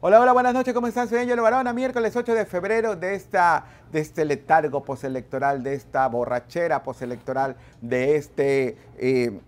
Hola, hola, buenas noches, ¿cómo están? Soy Angelo Barona, miércoles 8 de febrero de, esta, de este letargo postelectoral, de esta borrachera postelectoral, de este eh,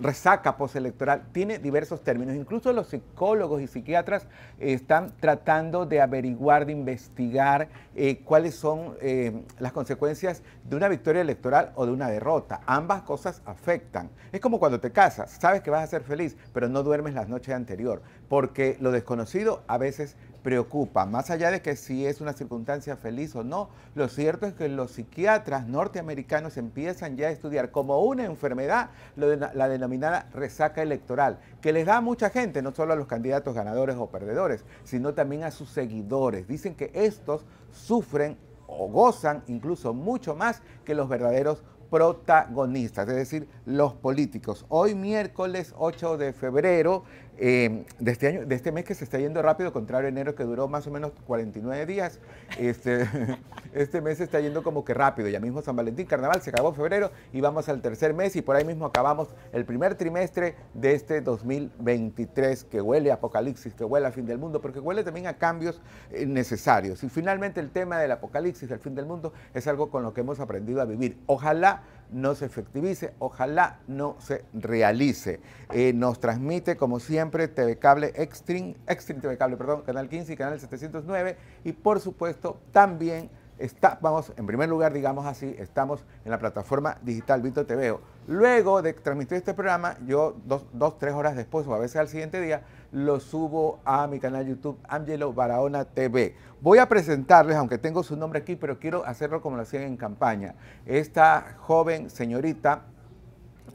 resaca postelectoral tiene diversos términos. Incluso los psicólogos y psiquiatras están tratando de averiguar, de investigar eh, cuáles son eh, las consecuencias de una victoria electoral o de una derrota. Ambas cosas afectan. Es como cuando te casas, sabes que vas a ser feliz, pero no duermes las noches anterior, porque lo desconocido a veces preocupa. Más allá de que si es una circunstancia feliz o no, lo cierto es que los psiquiatras norteamericanos empiezan ya a estudiar como una enfermedad la denominada resaca electoral, que les da a mucha gente, no solo a los candidatos ganadores o perdedores, sino también a sus seguidores. Dicen que estos sufren o gozan incluso mucho más que los verdaderos protagonistas, es decir, los políticos. Hoy miércoles 8 de febrero Em, de, este año, de este mes que se está yendo rápido, contrario a enero que duró más o menos 49 días, este, este mes se está yendo como que rápido, ya mismo San Valentín, Carnaval, se acabó febrero y vamos al tercer mes y por ahí mismo acabamos el primer trimestre de este 2023 que huele a apocalipsis, que huele a fin del mundo, porque huele también a cambios eh, necesarios. Y finalmente el tema del apocalipsis, del fin del mundo, es algo con lo que hemos aprendido a vivir. Ojalá no se efectivice, ojalá no se realice. Eh, nos transmite, como siempre, TV Cable Extreme, Extreme TV Cable, perdón, Canal 15 y Canal 709. Y por supuesto, también está, vamos, en primer lugar, digamos así, estamos en la plataforma digital Vito TVO. Luego de transmitir este programa, yo dos, dos, tres horas después o a veces al siguiente día, lo subo a mi canal YouTube Angelo Barahona TV. Voy a presentarles, aunque tengo su nombre aquí, pero quiero hacerlo como lo hacían en campaña. Esta joven señorita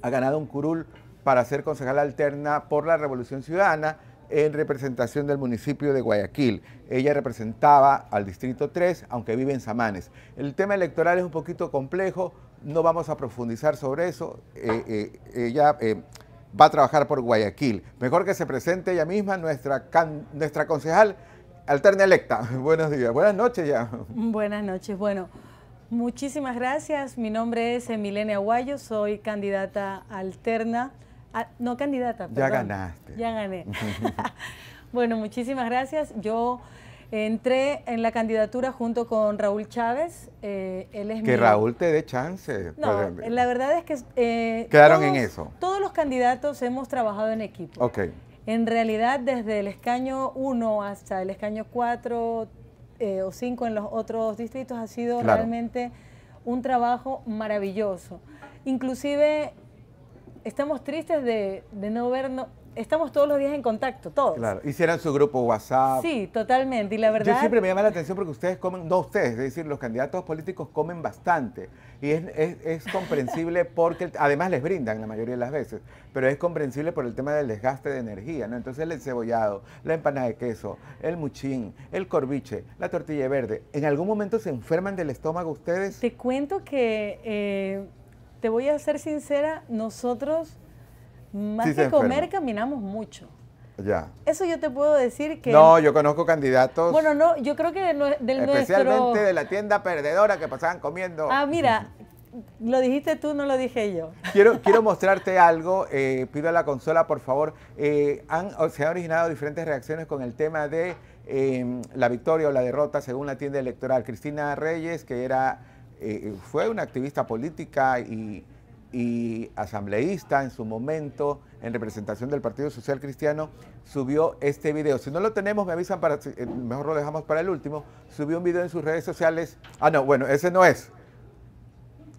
ha ganado un curul para ser concejal alterna por la Revolución Ciudadana en representación del municipio de Guayaquil. Ella representaba al Distrito 3, aunque vive en Samanes. El tema electoral es un poquito complejo, no vamos a profundizar sobre eso. Eh, eh, ella eh, va a trabajar por Guayaquil. Mejor que se presente ella misma, nuestra, nuestra concejal alterna electa. Buenos días, buenas noches ya. Buenas noches, bueno. Muchísimas gracias. Mi nombre es Emilene Aguayo, soy candidata alterna. no candidata, perdón. Ya ganaste. Ya gané. bueno, muchísimas gracias. Yo Entré en la candidatura junto con Raúl Chávez. Eh, es que Raúl te dé chance. No, pues, eh, la verdad es que... Eh, quedaron en eso. Todos los candidatos hemos trabajado en equipo. Ok. En realidad, desde el escaño 1 hasta el escaño 4 o 5 en los otros distritos ha sido realmente un trabajo maravilloso. Inclusive estamos tristes de, no ver estamos todos los días en contacto, todos. Claro, hicieran su grupo WhatsApp. Sí, totalmente, y la verdad... Yo siempre me llama la atención porque ustedes comen, no ustedes, es decir, los candidatos políticos comen bastante, y es, comprensible porque, además les brindan la mayoría de las veces, pero es comprensible por el tema del desgaste de energía, ¿no? Entonces el cebollado, la empanada de queso, el muchín, el corviche, la tortilla verde, ¿en algún momento se enferman del estómago ustedes? Te cuento que, eh, te voy a ser sincera, nosotros más que comer caminamos mucho. Ya. Eso yo te puedo decir que... No, yo conozco candidatos... Bueno, no, yo creo que de, del Especialmente de la tienda perdedora que pasaban comiendo. Ah, mira, lo dijiste tú, no lo dije yo. Quiero, quiero mostrarte algo. Eh, pido a la consola, por favor. Eh, se han originado diferentes reacciones con el tema de em, la victoria o la derrota según la tienda electoral. Cristina Reyes, que era, eh, fue una activista política y y asambleísta en su momento, en representación del Partido Social Cristiano, subió este video. Si no lo tenemos, me avisan para, eh, mejor lo dejamos para el último. Subió un video en sus redes sociales. Ah, no, bueno, ese no es.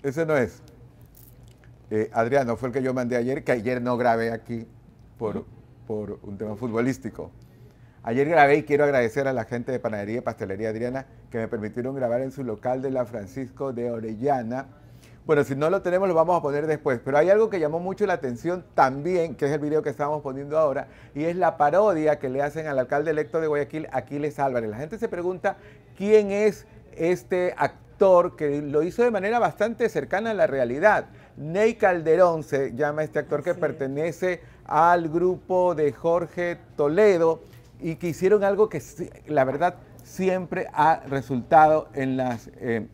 Ese no es. Eh, Adriano, fue el que yo mandé ayer, que ayer no grabé aquí por, por un tema futbolístico. Ayer grabé y quiero agradecer a la gente de Panadería y Pastelería Adriana que me permitieron grabar en su local de la Francisco de Orellana bueno, si no lo tenemos, lo vamos a poner después. Pero hay algo que llamó mucho la atención también, que es el video que estamos poniendo ahora, y es la parodia que le hacen al alcalde electo de Guayaquil, Aquiles Álvarez. La gente se pregunta quién es este actor que lo hizo de manera bastante cercana a la realidad. Ney Calderón se llama este actor que pertenece al grupo de Jorge Toledo y que hicieron algo que, la verdad, siempre ha resultado en eh,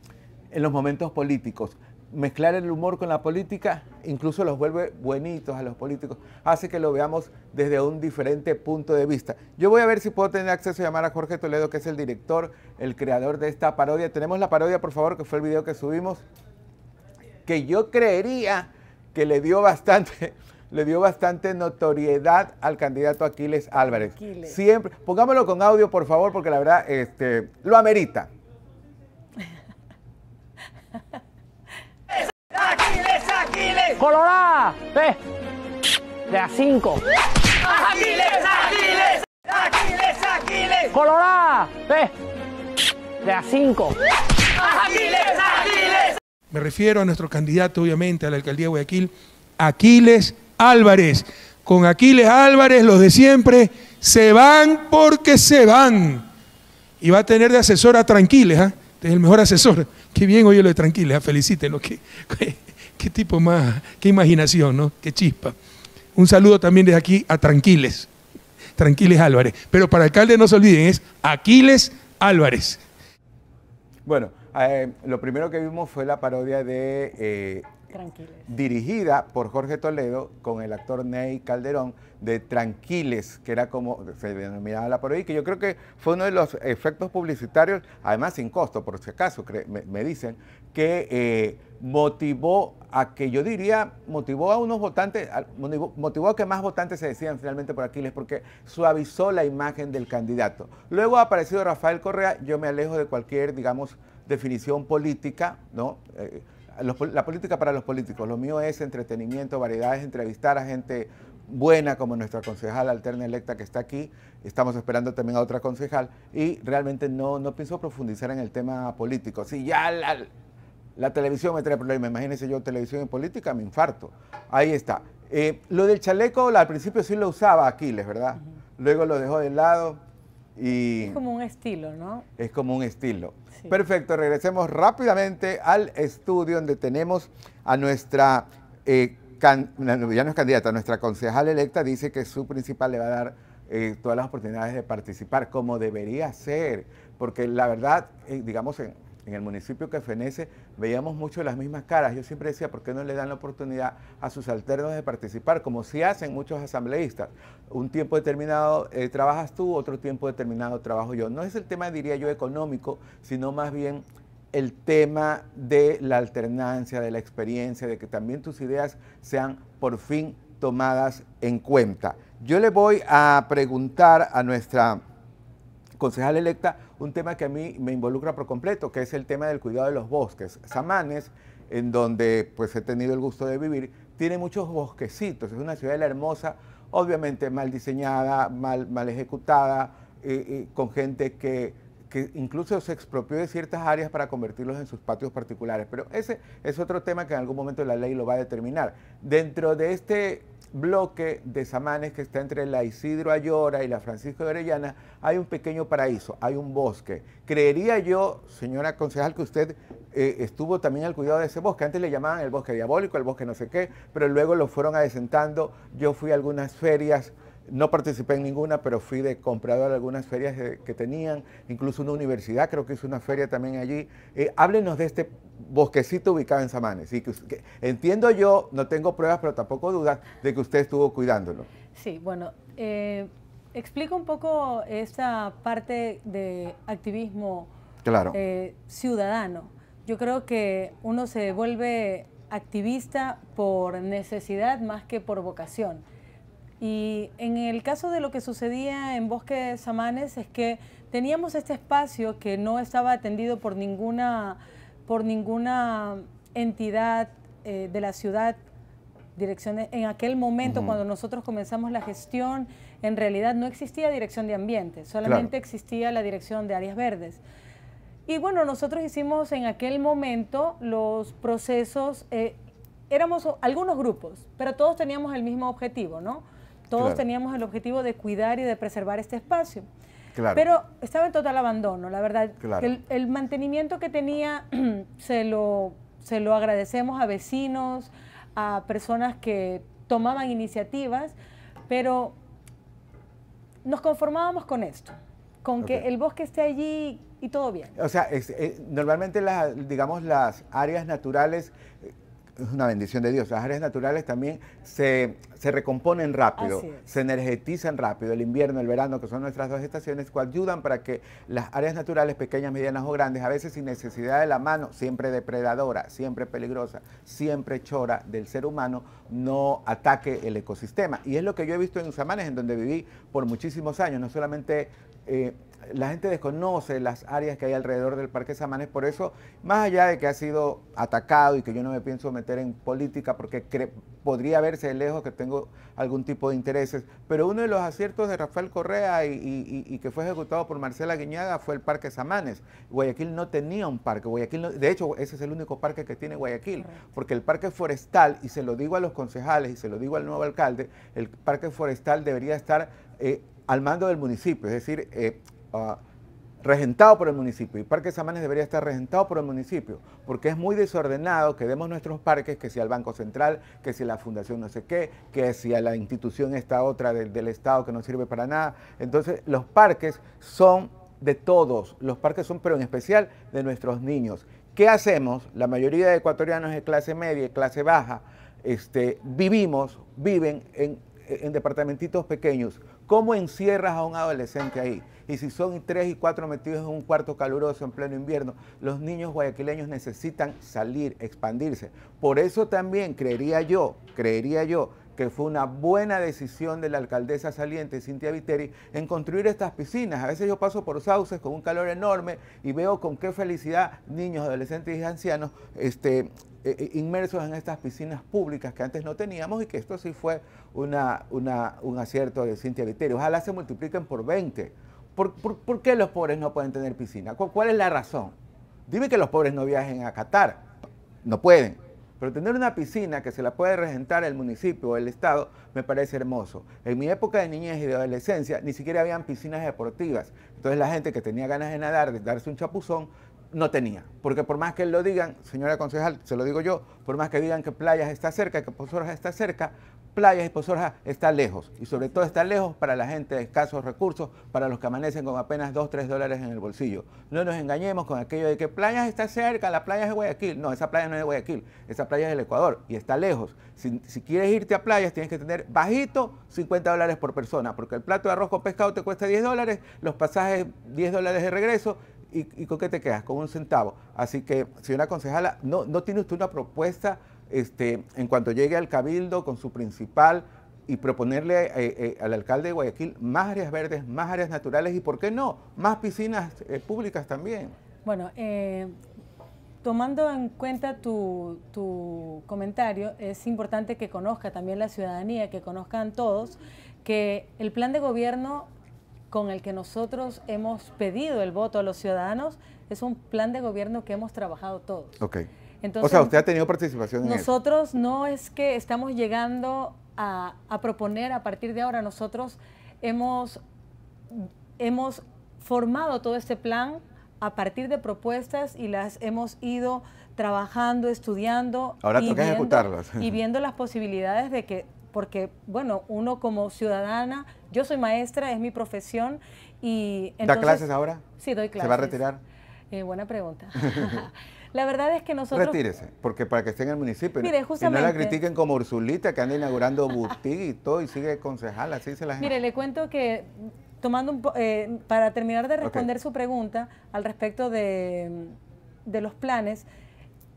los momentos políticos mezclar el humor con la política incluso los vuelve buenitos a los políticos, hace que lo veamos desde un diferente punto de vista. Yo voy a ver si puedo tener acceso a llamar a Jorge Toledo, que es el director, el creador de esta parodia. Tenemos la parodia, por favor, que fue el video que subimos, que yo creería que le dio bastante, le dio bastante notoriedad al candidato Aquiles Álvarez. Siempre, pongámoslo con audio, por favor, porque la verdad este, lo amerita. ¡Colorá! ve De a cinco. ¡Aquiles! ¡Aquiles! ¡Aquiles! ¡Aquiles! ¡Colorada! ve De a cinco. ¡Aquiles! ¡Aquiles! Me refiero a nuestro candidato, obviamente, a la alcaldía de Guayaquil, Aquiles Álvarez. Con Aquiles Álvarez, los de siempre, se van porque se van. Y va a tener de asesora tranquiles, ¿ah? ¿eh? Es el mejor asesor. Qué bien oye lo de tranquiles, ¿ah? felicítenlo. que, qué tipo más, qué imaginación, ¿no? Qué chispa. Un saludo también desde aquí a Tranquiles, Tranquiles Álvarez. Pero para alcalde no se olviden, es Aquiles Álvarez. Bueno, eh, lo primero que vimos fue la parodia de... Eh, dirigida por Jorge Toledo con el actor Ney Calderón de Tranquiles, que era como se denominaba la parodia, que yo creo que fue uno de los efectos publicitarios, además sin costo, por si acaso, me dicen, que eh, motivó a que yo diría, motivó a unos votantes, motivó a que más votantes se decían finalmente por Aquiles, porque suavizó la imagen del candidato. Luego ha aparecido Rafael Correa, yo me alejo de cualquier, digamos, definición política, ¿no? Eh, la política para los políticos, lo mío es entretenimiento, variedades, entrevistar a gente buena como nuestra concejal alterna electa que está aquí, estamos esperando también a otra concejal y realmente no, no pienso profundizar en el tema político. Si ya la, la televisión me trae problemas. Imagínense yo televisión en política, me infarto. Ahí está. Eh, lo del chaleco al principio sí lo usaba Aquiles, ¿verdad? Luego lo dejó de lado y... Es como un estilo, ¿no? Es como un estilo. Perfecto, regresemos rápidamente al estudio donde tenemos a nuestra, eh, ya no es candidata, nuestra concejal electa dice que su principal le va a dar eh, todas las oportunidades de participar, como debería ser, porque la verdad, digamos, en, en el municipio que fenece, veíamos mucho las mismas caras. Yo siempre decía, ¿por qué no le dan la oportunidad a sus alternos de participar? Como sí hacen muchos asambleístas. Un tiempo determinado eh, trabajas tú, otro tiempo determinado trabajo yo. No es el tema, diría yo, económico, sino más bien el tema de la alternancia, de la experiencia, de que también tus ideas sean por fin tomadas en cuenta. Yo le voy a preguntar a nuestra concejal electa un tema que a mí me involucra por completo, que es el tema del cuidado de los bosques. Samanes, en donde pues he tenido el gusto de vivir, tiene muchos bosquecitos, es una ciudad hermosa, obviamente mal diseñada, mal, mal ejecutada, con gente que, que, incluso se expropió de ciertas áreas para convertirlos en sus patios particulares. Pero ese es otro tema que en algún momento la ley lo va a determinar. Dentro de este bloque de Samanes que está entre la Isidro Ayora y la Francisco de Orellana, hay un pequeño paraíso, hay un bosque. Creería yo, señora concejal, que usted eh, estuvo también al cuidado de ese bosque. Antes le llamaban el bosque diabólico, el bosque no sé qué, pero luego lo fueron adesentando. Yo fui a algunas ferias no participé en ninguna, pero fui de comprador de algunas ferias eh, que tenían, incluso una universidad, creo que hizo una feria también allí. Eh, háblenos de este bosquecito ubicado en Samanes. entiendo yo, no tengo pruebas, pero tampoco dudas de que usted estuvo cuidándolo. Sí, bueno, explica eh, explico un poco esta parte de activismo ciudadano. Yo creo que uno se vuelve activista por necesidad más que por vocación. Y en el caso de lo que sucedía en Bosque Samanes es que teníamos este espacio que no estaba atendido por ninguna, por ninguna entidad eh, de la ciudad. en aquel momento, cuando nosotros comenzamos la gestión, en realidad no existía dirección de ambiente, solamente existía la dirección de áreas verdes. Y bueno, nosotros hicimos en aquel momento los procesos, eh, éramos algunos grupos, pero todos teníamos el mismo objetivo, ¿no? Todos teníamos el objetivo de cuidar y de preservar este espacio. Pero estaba en total abandono, la verdad. El, mantenimiento que tenía se lo, se lo agradecemos a vecinos, a personas que tomaban iniciativas, pero nos conformábamos con esto, con que el bosque esté allí y todo bien. O sea, eh, normalmente las, digamos, las áreas naturales eh, es una bendición de Dios. Las áreas naturales también se, recomponen rápido, se energetizan rápido. El invierno, el verano, que son nuestras dos estaciones, ayudan para que las áreas naturales, pequeñas, medianas o grandes, a veces sin necesidad de la mano, siempre depredadora, siempre peligrosa, siempre chora del ser humano, no ataque el ecosistema. Y es lo que yo he visto en Usamanes, en donde viví por muchísimos años, no solamente... Eh, la gente desconoce las áreas que hay alrededor del Parque Samanes, por eso, más allá de que ha sido atacado y que yo no me pienso meter en política porque podría verse lejos que tengo algún tipo de intereses, pero uno de los aciertos de Rafael Correa y, que fue ejecutado por Marcela Guiñaga fue el Parque Samanes. Guayaquil no tenía un parque, Guayaquil de hecho ese es el único parque que tiene Guayaquil, porque el Parque Forestal, y se lo digo a los concejales y se lo digo al nuevo alcalde, el Parque Forestal debería estar... Eh, al mando del municipio, es decir, eh, Ah, regentado por el municipio y Parque Samanes debería estar regentado por el municipio, porque es muy desordenado que demos nuestros parques, que si al Banco Central, que si la Fundación no sé qué, que si a la institución esta otra del, Estado que no sirve para nada. Entonces los parques son de todos, los parques son pero en especial de nuestros niños. ¿Qué hacemos? La mayoría de ecuatorianos de clase media y clase baja este, vivimos, viven en, en departamentitos pequeños. ¿Cómo encierras a un adolescente ahí? Y si son tres y cuatro metidos en un cuarto caluroso en pleno invierno, los niños guayaquileños necesitan salir, expandirse. Por eso también creería yo, creería yo, que fue una buena decisión de la alcaldesa saliente, Cintia Viteri, en construir estas piscinas. A veces yo paso por sauces con un calor enorme y veo con qué felicidad niños, adolescentes y ancianos este, eh, eh, inmersos en estas piscinas públicas que antes no teníamos y que esto sí fue un acierto de Cintia Viteri. Ojalá se multipliquen por 20 ¿Por, qué los pobres no pueden tener piscina? ¿Cuál, es la razón? Dime que los pobres no viajen a Qatar. No pueden. Pero tener una piscina que se la puede regentar el municipio o el Estado me parece hermoso. En mi época de niñez y de adolescencia ni siquiera habían piscinas deportivas. Entonces la gente que tenía ganas de nadar, de darse un chapuzón, no tenía. Porque por más que lo digan, señora concejal, se lo digo yo, por más que digan que playas está cerca, que pozorja está cerca, playas y Pozorja ah, está lejos y sobre todo está lejos para la gente de escasos recursos, para los que amanecen con apenas 2, 3 dólares en el bolsillo. No nos engañemos con aquello de que playas está cerca, la playa es de Guayaquil. No, esa playa no es de Guayaquil, esa playa es del Ecuador y está lejos. Si, quieres irte a playas tienes que tener bajito 50 dólares por persona, porque el plato de arroz con pescado te cuesta 10 dólares, los pasajes 10 dólares de regreso y, con qué te quedas, con un centavo. Así que, señora concejala, no, no tiene usted una propuesta este, en cuanto llegue al cabildo con su principal y proponerle eh, eh, al alcalde de Guayaquil más áreas verdes, más áreas naturales y, ¿por qué no?, más piscinas eh, públicas también. Bueno, tomando en cuenta tu, comentario, es importante que conozca también la ciudadanía, que conozcan todos que el plan de gobierno con el que nosotros hemos pedido el voto a los ciudadanos es un plan de gobierno que hemos trabajado todos. Okay o sea, usted ha tenido participación en Nosotros no es que estamos llegando a, proponer a partir de ahora. Nosotros hemos, hemos formado todo este plan a partir de propuestas y las hemos ido trabajando, estudiando. Ahora y toca ejecutarlas. Y viendo las posibilidades de que, porque, bueno, uno como ciudadana, yo soy maestra, es mi profesión y... Entonces, ¿Da clases ahora? Sí, doy clases. ¿Se va a retirar? Eh, buena pregunta. La verdad es que nosotros... Retírese, porque para que esté en el municipio. Mire, justamente... Y no la critiquen como Ursulita, que anda inaugurando boutique y todo, y sigue concejal, así se la gente. Mire, le cuento que, tomando un eh, para terminar de responder su pregunta al respecto de, de los planes,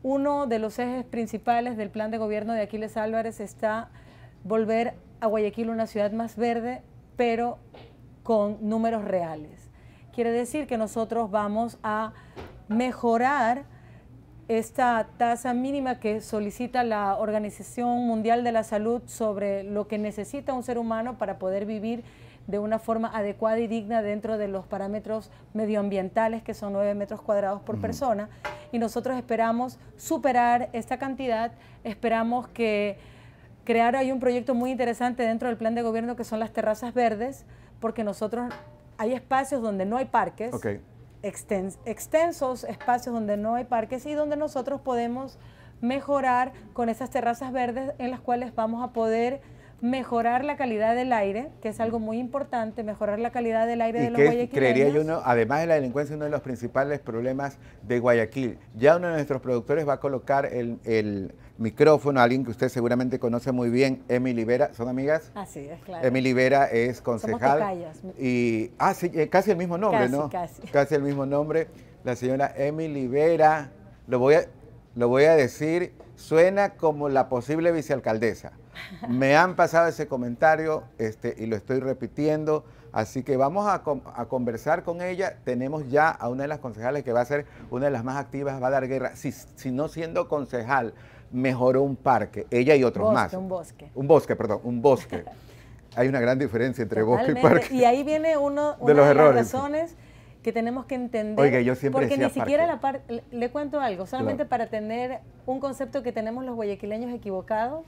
uno de los ejes principales del plan de gobierno de Aquiles Álvarez está volver a Guayaquil una ciudad más verde, pero con números reales. Quiere decir que nosotros vamos a mejorar esta tasa mínima que solicita la Organización Mundial de la Salud sobre lo que necesita un ser humano para poder vivir de una forma adecuada y digna dentro de los parámetros medioambientales que son 9 metros cuadrados por persona. Y nosotros esperamos superar esta cantidad, esperamos que crear hay un proyecto muy interesante dentro del plan de gobierno que son las terrazas verdes, porque nosotros hay espacios donde no hay parques extensos espacios donde no hay parques y donde nosotros podemos mejorar con esas terrazas verdes en las cuales vamos a poder mejorar la calidad del aire, que es algo muy importante, mejorar la calidad del aire de los guayaquileños. Creería yo, uno, además de la delincuencia, uno de los principales problemas de Guayaquil. Ya uno de nuestros productores va a colocar el, micrófono alguien que usted seguramente conoce muy bien, Emily Vera. ¿Son amigas? Así es, claro. Emily Vera es concejal. y ah, sí, eh, casi el mismo nombre, ¿no? Casi. casi el mismo nombre. La señora Emily Vera, lo voy a, lo voy a decir suena como la posible vicealcaldesa. Me han pasado ese comentario este, y lo estoy repitiendo, así que vamos a, conversar con ella. Tenemos ya a una de las concejales que va a ser una de las más activas, va a dar guerra, si, no siendo concejal, mejoró un parque, ella y otros más. Un bosque. Un bosque, perdón, un bosque. Hay una gran diferencia entre bosque y parque. Y ahí viene uno de, los errores que tenemos que entender. Oiga, yo siempre porque ni siquiera la parte. Le cuento algo, solamente para tener un concepto que tenemos los guayaquileños equivocados.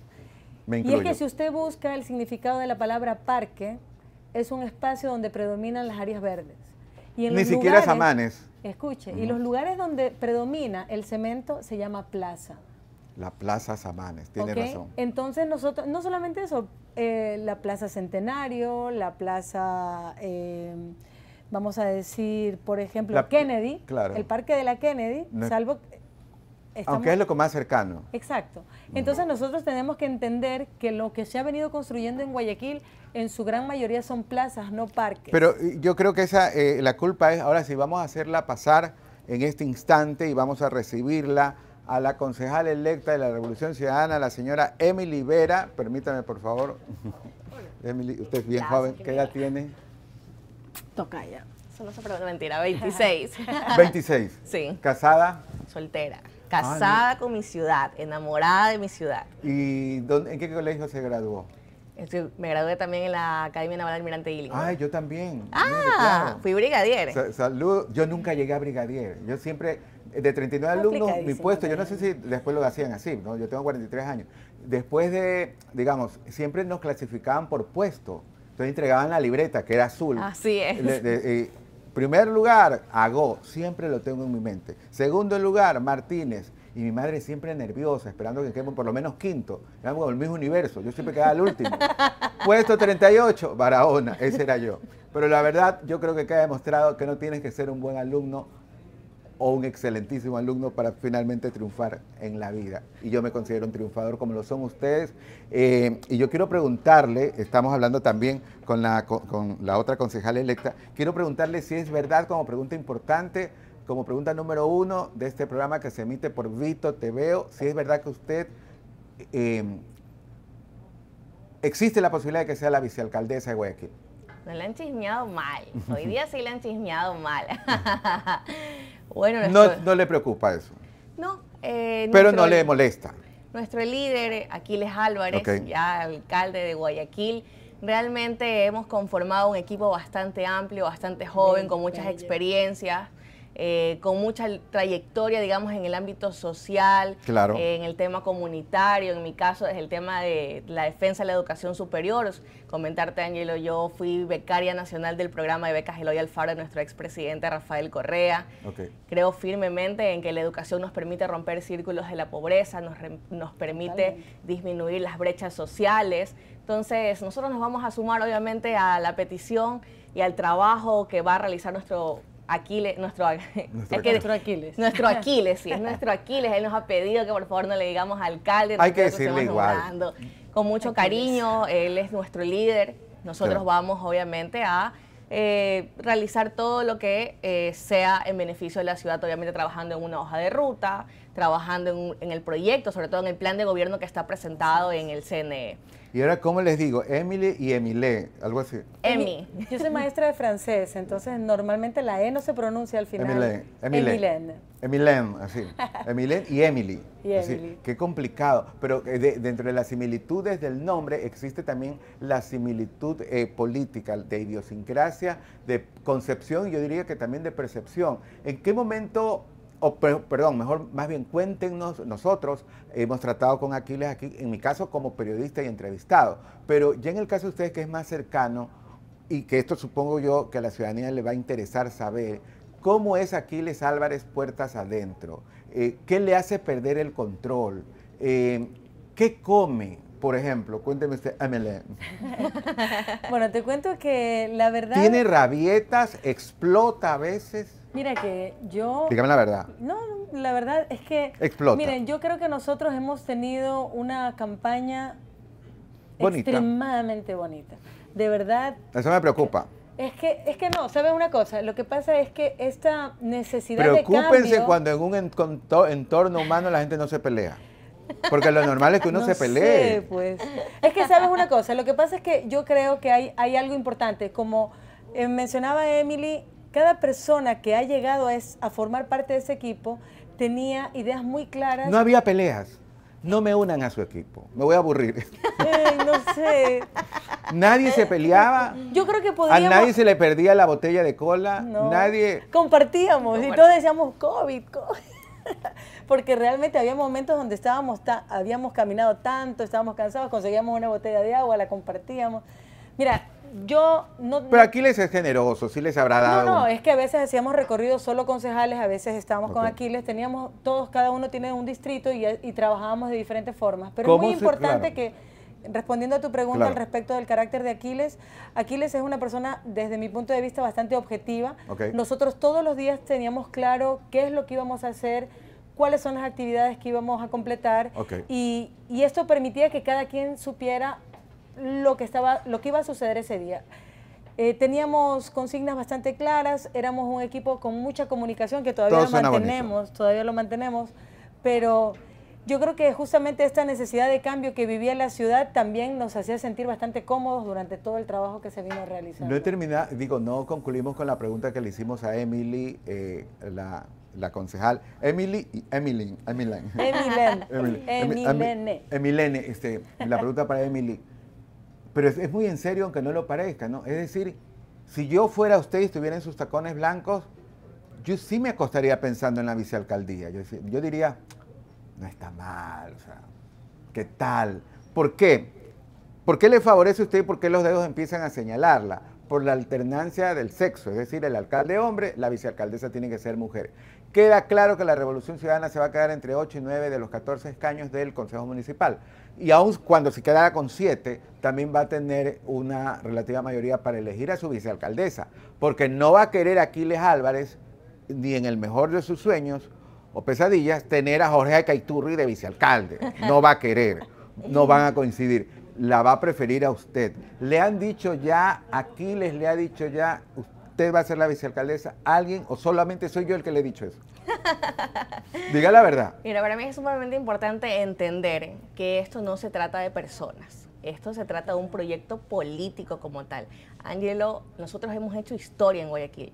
Me y es que si usted busca el significado de la palabra parque, es un espacio donde predominan las áreas verdes. Y ni siquiera Samanes. Escuche, y los lugares donde predomina el cemento se llama plaza. La Plaza Samanes, tiene razón. Entonces nosotros, no solamente eso, eh, la Plaza Centenario, la Plaza... Eh, vamos a decir, por ejemplo, Kennedy, el parque de la Kennedy, salvo... Eh, aunque es lo más cercano. Exacto. Entonces nosotros tenemos que entender que lo que se ha venido construyendo en Guayaquil en su gran mayoría son plazas, no parques. Pero eh, yo creo que esa, eh, la culpa es, ahora sí, vamos a hacerla pasar en este instante y vamos a recibirla a la concejal electa de la Revolución Ciudadana, la señora Emily Vera, permítame por favor. Emily, usted es bien joven, ¿qué edad tiene? ya. Eso no se pregunta, mentira, 26. 26. Sí. ¿Casada? Soltera. Ah, Casada con mi ciudad, enamorada de mi ciudad. ¿Y dónde, en qué colegio se graduó? Me gradué también en la Academia Naval Almirante Gilling. ¡Ay, ah, yo también. Ah, fui brigadier. salud. Yo nunca llegué a brigadier. Yo siempre, de 39 alumnos, mi puesto, yo no sé si después lo hacían así, ¿no? Yo tengo 43 años. Después de, digamos, siempre nos clasificaban por puesto. Entonces entregaban la libreta, que era azul. Así es. Eh, primer lugar, Agó, siempre lo tengo en mi mente. Segundo lugar, Martínez. Y mi madre siempre nerviosa, esperando que quedemos por lo menos quinto. Éramos como el mismo universo, yo siempre quedaba el último. Puesto 38, Barahona, ese era yo. Pero la verdad, yo creo que ha demostrado que no tienes que ser un buen alumno o un excelentísimo alumno para finalmente triunfar en la vida. Y yo me considero un triunfador como lo son ustedes. Eh, y yo quiero preguntarle, estamos hablando también con la, con, la otra concejal electa, quiero preguntarle si es verdad como pregunta importante, como pregunta número uno de este programa que se emite por Vito Te si es verdad que usted... Eh, existe la posibilidad de que sea la vicealcaldesa de Guayaquil. No la han chismeado mal. Hoy día sí la han chismeado mal. no, le preocupa eso. No. Eh, Pero no le molesta. Nuestro líder, eh, Aquiles Álvarez, ya alcalde de Guayaquil, realmente hemos conformado un equipo bastante amplio, bastante joven, con muchas experiencias. Eh, con mucha trayectoria, digamos, en el ámbito social, en el tema comunitario, en mi caso es el tema de la defensa de la educación superior. Comentarte, Ángelo, yo fui becaria nacional del programa de becas Eloy Alfaro de nuestro expresidente Rafael Correa. Creo firmemente en que la educación nos permite romper círculos de la pobreza, nos, permite disminuir las brechas sociales. Entonces, nosotros nos vamos a sumar, obviamente, a la petición y al trabajo que va a realizar nuestro Aquiles, nuestro, Aquiles. Nuestro Aquiles, sí, es nuestro Aquiles. Él nos ha pedido que por favor no le digamos alcalde. Hay que decirle igual. Con mucho cariño, él es nuestro líder. Nosotros vamos obviamente a eh, realizar todo lo que eh, sea en beneficio de la ciudad, obviamente trabajando en una hoja de ruta, trabajando en, en el proyecto, sobre todo en el plan de gobierno que está presentado en el CNE. Y ahora, ¿cómo les digo? Emily y Emilé, algo así. Emily. Yo soy maestra de francés, entonces normalmente la E no se pronuncia al final. Emilé. Emile, Emile, así. Emile y Emily. Qué complicado. Pero eh, de, de, las similitudes del nombre existe también la similitud eh, política, de idiosincrasia, de concepción yo diría que también de percepción. ¿En qué momento perdón, mejor, más bien cuéntenos, nosotros hemos tratado con Aquiles aquí, en mi caso como periodista y entrevistado, pero ya en el caso de ustedes que es más cercano y que esto supongo yo que a la ciudadanía le va a interesar saber, ¿cómo es Aquiles Álvarez puertas adentro? Eh, ¿Qué le hace perder el control? Eh, ¿Qué come? Por ejemplo, cuénteme usted, bueno, te cuento que la verdad... Tiene rabietas, explota a veces. Mira que yo... Dígame la verdad. No, la verdad es que... Explota. Miren, yo creo que nosotros hemos tenido una campaña bonita. extremadamente bonita. De verdad... Eso me preocupa. Es que, es que no, ¿sabes una cosa? Lo que pasa es que esta necesidad Preocúpense de cambio, cuando en un entorno humano la gente no se pelea. Porque lo normal es que uno se pelee. pues. Es que sabes una cosa, lo que pasa es que yo creo que hay, hay algo importante. Como eh, mencionaba Emily, cada persona que ha llegado a, es, a formar parte de ese equipo tenía ideas muy claras. No había peleas. No me unan a su equipo. Me voy a aburrir. no sé. Nadie se peleaba. Yo creo que podíamos... A nadie se le perdía la botella de cola. Nadie. Compartíamos y todos decíamos COVID, Porque realmente había momentos donde estábamos habíamos caminado tanto, estábamos cansados, conseguíamos una botella de agua, la compartíamos. Mira, yo no... Pero Aquiles es generoso, sí les habrá dado... No, no, es que a veces hacíamos recorridos solo concejales, a veces estábamos con Aquiles, teníamos, todos, cada uno tiene un distrito y, trabajábamos de diferentes formas. Pero es muy importante que respondiendo a tu pregunta al respecto del carácter de Aquiles, Aquiles es una persona, desde mi punto de vista, bastante objetiva. Nosotros todos los días teníamos claro qué es lo que íbamos a hacer, cuáles son las actividades que íbamos a completar y, esto permitía que cada quien supiera lo que, estaba, lo que iba a suceder ese día. Eh, teníamos consignas bastante claras, éramos un equipo con mucha comunicación que todavía lo mantenemos, todavía lo mantenemos, pero yo creo que justamente esta necesidad de cambio que vivía la ciudad también nos hacía sentir bastante cómodos durante todo el trabajo que se vino realizando. No he terminado, digo, no concluimos con la pregunta que le hicimos a Emily, eh, la, concejal. Emily, Emily, Emily. Emilene. Emilene. Emilene, este, la pregunta para Emily. Pero es, muy en serio, aunque no lo parezca, ¿no? Es decir, si yo fuera usted y estuviera en sus tacones blancos, yo sí me acostaría pensando en la vicealcaldía. Yo, diría, no está mal, o sea, ¿qué tal? ¿Por qué? ¿Por qué le favorece a usted y por qué los dedos empiezan a señalarla? Por la alternancia del sexo, es decir, el alcalde hombre, la vicealcaldesa tiene que ser mujer. Queda claro que la Revolución Ciudadana se va a quedar entre 8 y 9 de los 14 escaños del Consejo Municipal y aun cuando se quedara con siete, también va a tener una relativa mayoría para elegir a su vicealcaldesa, porque no va a querer Aquiles Álvarez, ni en el mejor de sus sueños o pesadillas, tener a Jorge Acaiturri de vicealcalde. No va a querer, no van a coincidir. La va a preferir a usted. Le han dicho ya, Aquiles le ha dicho ya, usted va a ser la vicealcaldesa, alguien, o solamente soy yo el que le he dicho eso. Diga la verdad. Mira, para mí es sumamente importante entender que esto no se trata de personas. Esto se trata de un proyecto político como tal. Ángelo, nosotros hemos hecho historia en Guayaquil.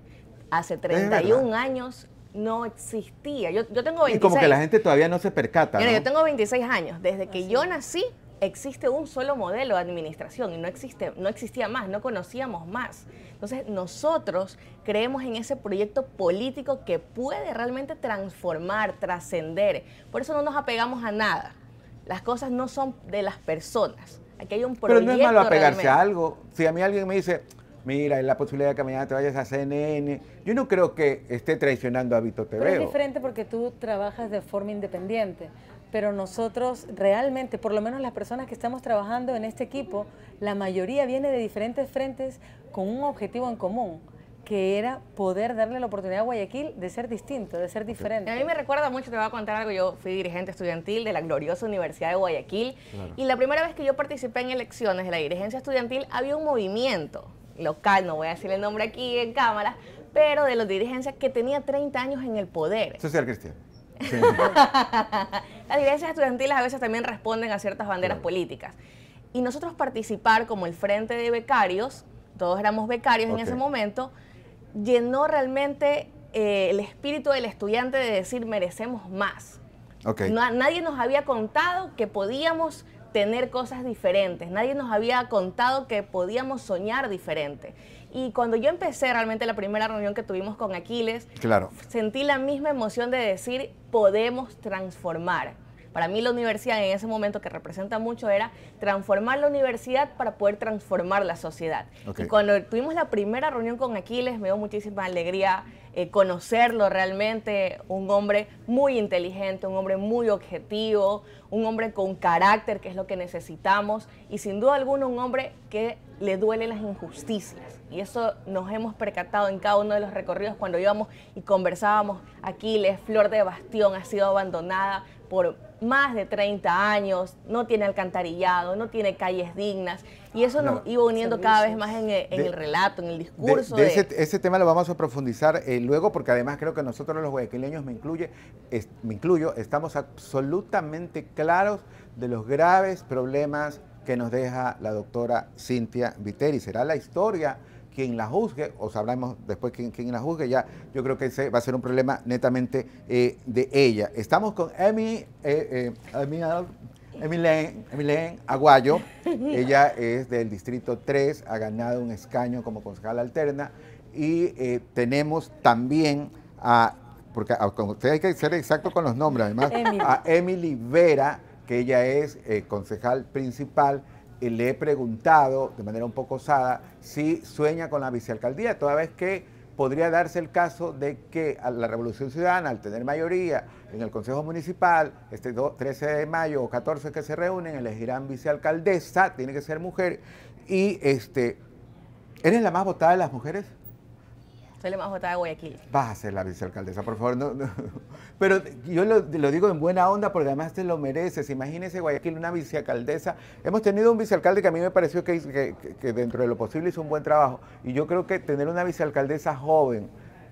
Hace 31 años no existía. Yo, tengo 26. Y como que la gente todavía no se percata. Mira, yo tengo 26 años. Desde que ah, yo nací, existe un solo modelo de administración y no, existe, no existía más, no conocíamos más. Entonces nosotros creemos en ese proyecto político que puede realmente transformar, trascender. Por eso no nos apegamos a nada. Las cosas no son de las personas. Aquí hay un proyecto. Pero no es malo apegarse a algo. Si a mí alguien me dice, mira, es la posibilidad de que mañana te vayas a CNN. Yo no creo que esté traicionando a Vito TV. es diferente porque tú trabajas de forma independiente pero nosotros realmente, por lo menos las personas que estamos trabajando en este equipo, la mayoría viene de diferentes frentes con un objetivo en común que era poder darle la oportunidad a Guayaquil de ser distinto, de ser diferente. A mí me recuerda mucho, te voy a contar algo, yo fui dirigente estudiantil de la gloriosa Universidad de Guayaquil y la primera vez que yo participé en elecciones de la dirigencia estudiantil había un movimiento local, no voy a decir el nombre aquí en cámara, pero de los dirigencias que tenía 30 años en el poder. Social Cristian. Las diferencias estudiantiles a veces también responden a ciertas banderas políticas. Y nosotros participar como el Frente de Becarios, todos éramos becarios en ese momento, llenó realmente eh, el espíritu del estudiante de decir merecemos más. nadie nos había contado que podíamos tener cosas diferentes, nadie nos había contado que podíamos soñar diferente. Y cuando yo empecé realmente la primera reunión que tuvimos con Aquiles, sentí la misma emoción de decir, podemos transformar. Para mí la universidad en ese momento que representa mucho era transformar la universidad para poder transformar la sociedad. Y cuando tuvimos la primera reunión con Aquiles, me dio muchísima alegría eh, conocerlo realmente, un hombre muy inteligente, un hombre muy objetivo, un hombre con carácter, que es lo que necesitamos, y sin duda alguna un hombre que le duele las injusticias. Y eso nos hemos percatado en cada uno de los recorridos cuando íbamos y conversábamos. Aquiles, Flor de Bastión ha sido abandonada por más de 30 años, no tiene alcantarillado, no tiene calles dignas. Y eso nos iba uniendo cada vez más en, el, relato, en el discurso. ese, tema lo vamos a profundizar eh, luego, porque además creo que nosotros los guayaquileños, me, incluye, me incluyo, estamos absolutamente claros de los graves problemas que nos deja la doctora Cintia Viteri. Será la historia quien la juzgue, o sabremos después quién, la juzgue, ya yo creo que ese va a ser un problema netamente eh, de ella. Estamos con Emi, eh, eh Aguayo, ella es del Distrito 3, ha ganado un escaño como concejal alterna y eh, tenemos también a, porque hay que ser exacto con los nombres además, a Emily Vera, que ella es concejal principal le he preguntado de manera un poco osada si sueña con la vicealcaldía, toda vez que podría darse el caso de que la Revolución Ciudadana, al tener mayoría en el Consejo Municipal, este 13 de mayo o 14 que se reúnen, elegirán vicealcaldesa, tiene que ser mujer, y este, ¿eres la más votada de las mujeres? Soy Guayaquil. Vas a ser la vicealcaldesa, por favor. Pero yo lo, digo en buena onda porque además te lo mereces. Imagínese Guayaquil, una vicealcaldesa. Hemos tenido un vicealcalde que a mí me pareció que, dentro de lo posible hizo un buen trabajo. Y yo creo que tener una vicealcaldesa joven,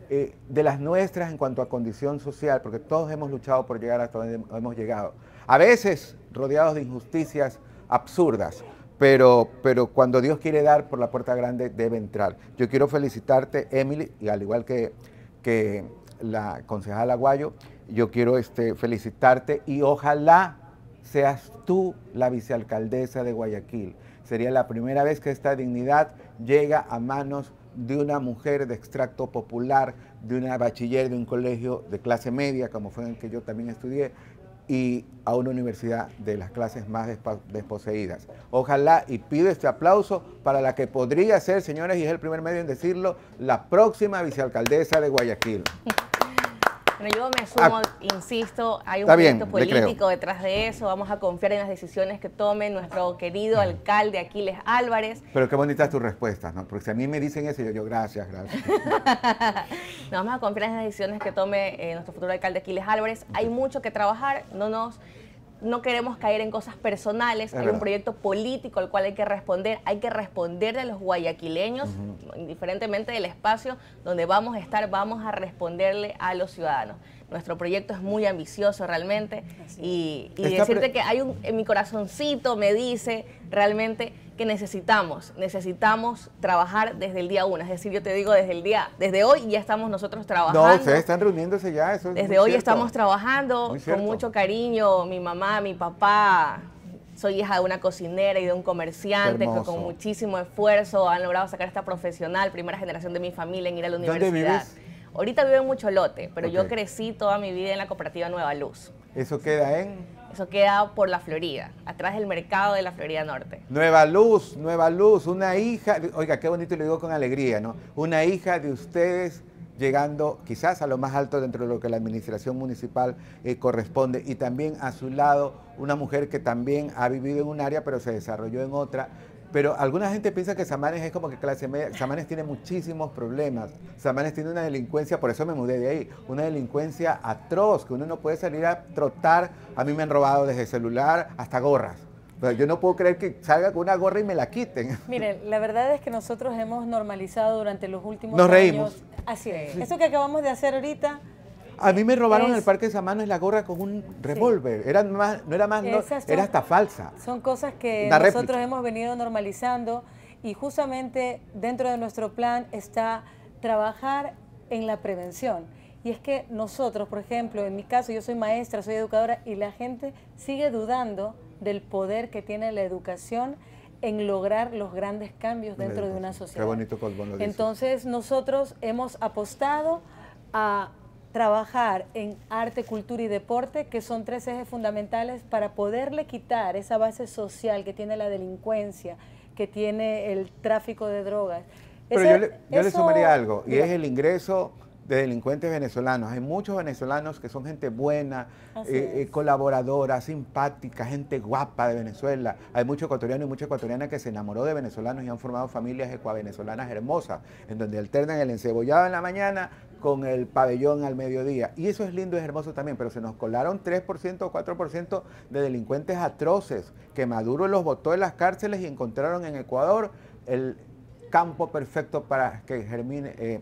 eh, de las nuestras en cuanto a condición social, porque todos hemos luchado por llegar hasta donde hemos llegado. A veces rodeados de injusticias absurdas pero, cuando Dios quiere dar por la puerta grande debe entrar. Yo quiero felicitarte, Emily, y al igual que, la concejal Aguayo, yo quiero este, felicitarte y ojalá seas tú la vicealcaldesa de Guayaquil. Sería la primera vez que esta dignidad llega a manos de una mujer de extracto popular, de una bachiller de un colegio de clase media, como fue en el que yo también estudié, y a una universidad de las clases más desposeídas. Ojalá y pido este aplauso para la que podría ser, señores, y es el primer medio en decirlo, la próxima vicealcaldesa de Guayaquil. Bueno, yo me ah. sumo, insisto, hay un proyecto político detrás de eso. Vamos a confiar en las decisiones que tome nuestro querido alcalde Aquiles Álvarez. Pero qué bonitas tus respuestas, ¿no? Porque si a mí me dicen eso, yo, yo gracias, gracias. vamos a confiar en las decisiones que tome eh, nuestro futuro alcalde Aquiles Álvarez. Hay mucho que trabajar, no nos no queremos caer en cosas personales, es hay un proyecto político al cual hay que responder, hay que responder a los guayaquileños, indiferentemente del espacio donde vamos a estar, vamos a responderle a los ciudadanos. Nuestro proyecto es muy ambicioso realmente y, y decirte que hay un, en mi corazoncito me dice realmente necesitamos, necesitamos trabajar desde el día uno. Es decir, yo te digo desde el día, desde hoy ya estamos nosotros trabajando. No, ustedes están reuniéndose ya, eso es Desde hoy estamos trabajando con mucho cariño, mi mamá, mi papá. Soy hija de una cocinera y de un comerciante que con muchísimo esfuerzo han logrado sacar esta profesional, primera generación de mi familia en ir a la universidad. Ahorita vivo en Mucholote, pero yo crecí toda mi vida en la cooperativa Nueva Luz. ¿Eso queda en? Eso queda por la Florida, atrás del mercado de la Florida Norte. Nueva Luz, Nueva Luz, una hija, oiga, qué bonito y lo digo con alegría, ¿no? Una hija de ustedes llegando quizás a lo más alto dentro de lo que la administración municipal eh, corresponde y también a su lado una mujer que también ha vivido en un área pero se desarrolló en otra pero alguna gente piensa que Samanes es como que clase media. Samanes tiene muchísimos problemas. Samanes tiene una delincuencia, por eso me mudé de ahí, una delincuencia atroz, que uno no puede salir a trotar. A mí me han robado desde celular hasta gorras. Yo no puedo creer que salga con una gorra y me la quiten. Miren, la verdad es que nosotros hemos normalizado durante los últimos años. Nos reímos. Así es. Eso que acabamos de hacer ahorita a mí me robaron en el Parque de y la gorra con un revólver. Era más, no era más, era hasta falsa. Son cosas que nosotros hemos venido normalizando y justamente dentro de nuestro plan está trabajar en la prevención. Y es que nosotros, por ejemplo, en mi caso, yo soy maestra, soy educadora y la gente sigue dudando del poder que tiene la educación en lograr los grandes cambios dentro de una sociedad. Qué bonito Colbón lo Entonces nosotros hemos apostado a trabajar en arte, cultura y deporte, que son tres ejes fundamentales para poderle quitar esa base social que tiene la delincuencia, que tiene el tráfico de drogas. Pero yo, le, sumaría algo, y es el ingreso de delincuentes venezolanos. Hay muchos venezolanos que son gente buena, eh, eh, colaboradora, simpática, gente guapa de Venezuela. Hay muchos ecuatorianos y muchas ecuatorianas que se enamoró de venezolanos y han formado familias ecuavenezolanas hermosas, en donde alternan el encebollado en la mañana con el pabellón al mediodía. Y eso es lindo, es hermoso también, pero se nos colaron 3% o 4% de delincuentes atroces que Maduro los botó de las cárceles y encontraron en Ecuador el campo perfecto para que germine, eh,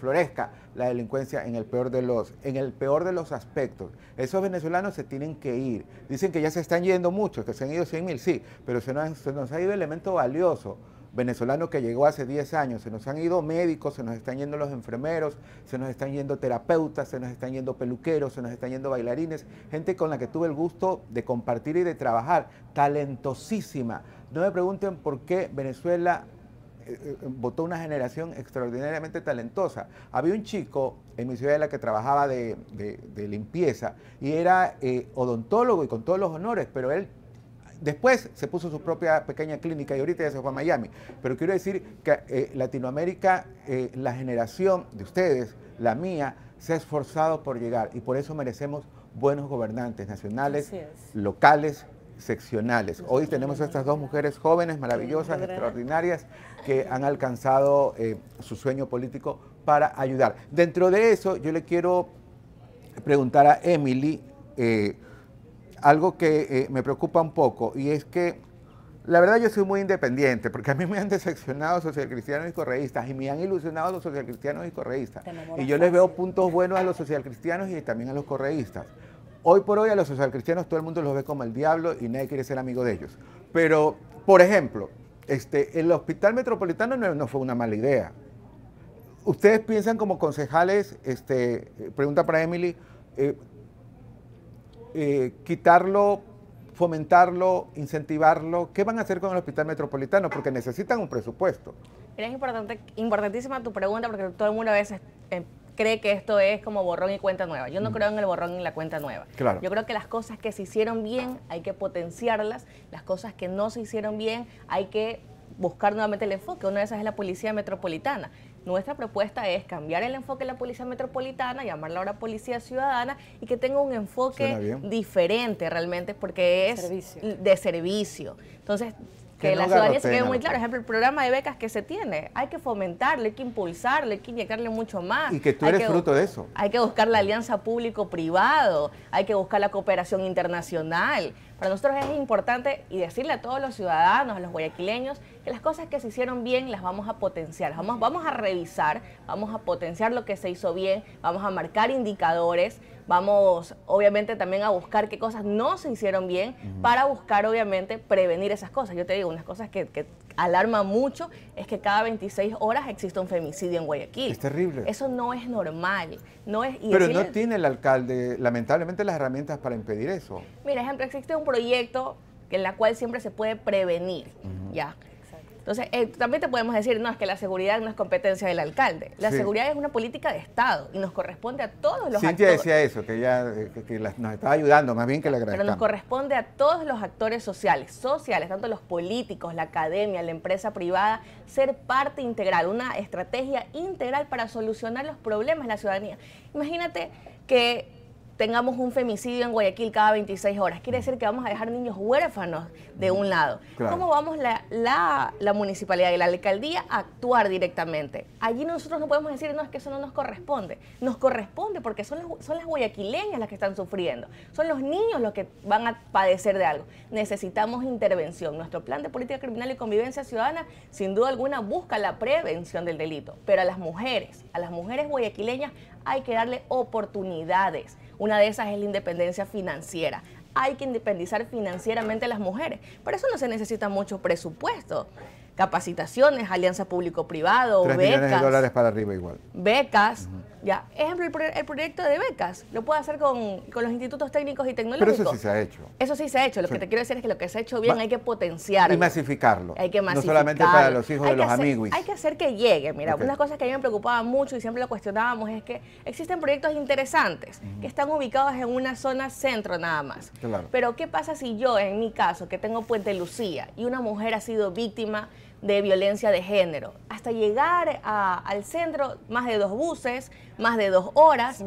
florezca la delincuencia en el peor de los en el peor de los aspectos. Esos venezolanos se tienen que ir. Dicen que ya se están yendo muchos, que se han ido 100 mil, sí, pero se nos, se nos ha ido elemento valioso venezolano que llegó hace 10 años. Se nos han ido médicos, se nos están yendo los enfermeros, se nos están yendo terapeutas, se nos están yendo peluqueros, se nos están yendo bailarines, gente con la que tuve el gusto de compartir y de trabajar, talentosísima. No me pregunten por qué Venezuela eh, eh, votó una generación extraordinariamente talentosa. Había un chico en mi ciudad en la que trabajaba de, limpieza y era eh, odontólogo y con todos los honores, pero él Después se puso su propia pequeña clínica y ahorita ya se fue a Miami. Pero quiero decir que eh, Latinoamérica, eh, la generación de ustedes, la mía, se ha esforzado por llegar y por eso merecemos buenos gobernantes nacionales, locales, seccionales. Hoy tenemos a estas dos mujeres jóvenes, maravillosas, extraordinarias, que han alcanzado eh, su sueño político para ayudar. Dentro de eso, yo le quiero preguntar a Emily, algo que eh, me preocupa un poco y es que la verdad yo soy muy independiente porque a mí me han decepcionado socialcristianos y correístas y me han ilusionado los socialcristianos y correístas. Y yo les veo puntos buenos a los socialcristianos y también a los correístas. Hoy por hoy a los socialcristianos todo el mundo los ve como el diablo y nadie quiere ser amigo de ellos. Pero, por ejemplo, este, el hospital metropolitano no, fue una mala idea. Ustedes piensan como concejales, este, pregunta para Emily, eh, eh, quitarlo, fomentarlo, incentivarlo? ¿Qué van a hacer con el hospital metropolitano? Porque necesitan un presupuesto. Es importantísima tu pregunta porque todo el mundo a veces eh, cree que esto es como borrón y cuenta nueva. Yo no mm. creo en el borrón y la cuenta nueva. Yo creo que las cosas que se hicieron bien hay que potenciarlas, las cosas que no se hicieron bien hay que buscar nuevamente el enfoque. Una de esas es la policía metropolitana. Nuestra propuesta es cambiar el enfoque de la policía metropolitana, llamarla ahora policía ciudadana y que tenga un enfoque diferente realmente porque es de servicio. Entonces, que, la ciudadanía se quede muy claro, Por ejemplo, el programa de becas que se tiene, hay que fomentarlo, hay que impulsarlo, hay que inyectarle mucho más. Y que tú eres fruto de eso. Hay que buscar la alianza público-privado, hay que buscar la cooperación internacional. Para nosotros es importante y decirle a todos los ciudadanos, a los guayaquileños, que las cosas que se hicieron bien las vamos a potenciar, vamos, vamos a revisar, vamos a potenciar lo que se hizo bien, vamos a marcar indicadores, vamos obviamente también a buscar qué cosas no se hicieron bien para buscar obviamente prevenir esas cosas. Yo te digo, unas cosas que, que alarman mucho es que cada 26 horas existe un femicidio en Guayaquil. Es terrible. Eso no es normal. No es, Pero no tiene el alcalde, lamentablemente, las herramientas para impedir eso. Mira, ejemplo, existe un proyecto en la cual siempre se puede prevenir, ¿ya? Entonces, eh, también te podemos decir, no, es que la seguridad no es competencia del alcalde. La seguridad es una política de Estado y nos corresponde a todos los Cintia decía eso, que ya que, nos estaba ayudando, más bien que la Pero nos corresponde a todos los actores sociales, sociales, tanto los políticos, la academia, la empresa privada, ser parte integral, una estrategia integral para solucionar los problemas de la ciudadanía. Imagínate que tengamos un femicidio en Guayaquil cada 26 horas. Quiere decir que vamos a dejar niños huérfanos de un lado. ¿Cómo vamos la, la, municipalidad y la alcaldía a actuar directamente? Allí nosotros no podemos decir, no, es que eso no nos corresponde. Nos corresponde porque son son las guayaquileñas las que están sufriendo. Son los niños los que van a padecer de algo. Necesitamos intervención. Nuestro plan de política criminal y convivencia ciudadana, sin duda alguna, busca la prevención del delito. Pero a las mujeres, a las mujeres guayaquileñas, hay que darle oportunidades una de esas es la independencia financiera. Hay que independizar financieramente a las mujeres. Para eso no se necesita mucho presupuesto capacitaciones, alianza público-privado, becas. dólares para arriba igual. Becas, ya, ejemplo, el, proyecto de becas lo puede hacer con, los institutos técnicos y tecnológicos. eso sí se ha hecho. Eso sí se ha hecho. Lo que te quiero decir es que lo que se ha hecho bien hay que potenciarlo. Y masificarlo. Hay que No solamente para los hijos de los amigos. Hay que hacer que llegue. Mira, una de las cosas que a mí me preocupaba mucho y siempre lo cuestionábamos es que existen proyectos interesantes que están ubicados en una zona centro nada más. Pero ¿qué pasa si yo, en mi caso, que tengo Puente Lucía y una mujer ha sido víctima de violencia de género. Hasta llegar al centro, más de dos buses, más de dos horas,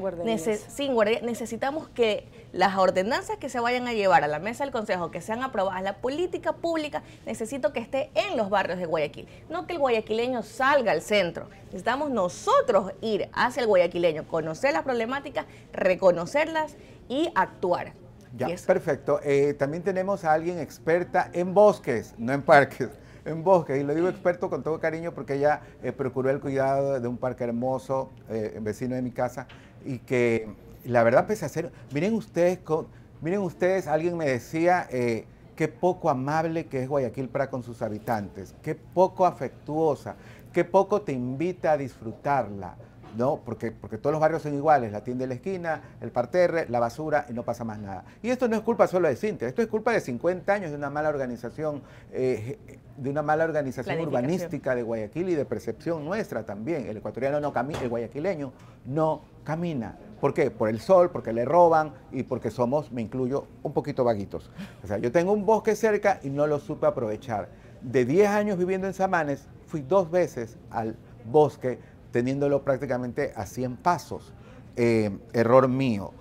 sin necesitamos que las ordenanzas que se vayan a llevar a la mesa del Consejo, que sean aprobadas, la política pública, necesito que esté en los barrios de Guayaquil, no que el guayaquileño salga al centro. Necesitamos nosotros ir hacia el guayaquileño, conocer las problemáticas, reconocerlas y actuar. Ya, perfecto. Eh, también tenemos a alguien experta en bosques, no en parques en bosque Y lo digo experto con todo cariño porque ella eh, procuró el cuidado de un parque hermoso, eh, vecino de mi casa, y que la verdad pese a ser, miren ustedes, con, miren ustedes, alguien me decía... Eh, qué poco amable que es Guayaquil para con sus habitantes, qué poco afectuosa, qué poco te invita a disfrutarla, ¿no? Porque, porque todos los barrios son iguales, la tienda de la esquina, el parterre, la basura y no pasa más nada. Y esto no es culpa solo de Cintia, esto es culpa de 50 años de una mala organización, eh, de una mala organización urbanística de Guayaquil y de percepción nuestra también. El ecuatoriano no camina, el guayaquileño no camina. ¿Por qué? Por el sol, porque le roban y porque somos, me incluyo, un poquito vaguitos. O sea, yo tengo un bosque cerca y no lo supe aprovechar. De 10 años viviendo en Samanes, fui dos veces al bosque teniéndolo prácticamente a 100 pasos. Eh, error mío.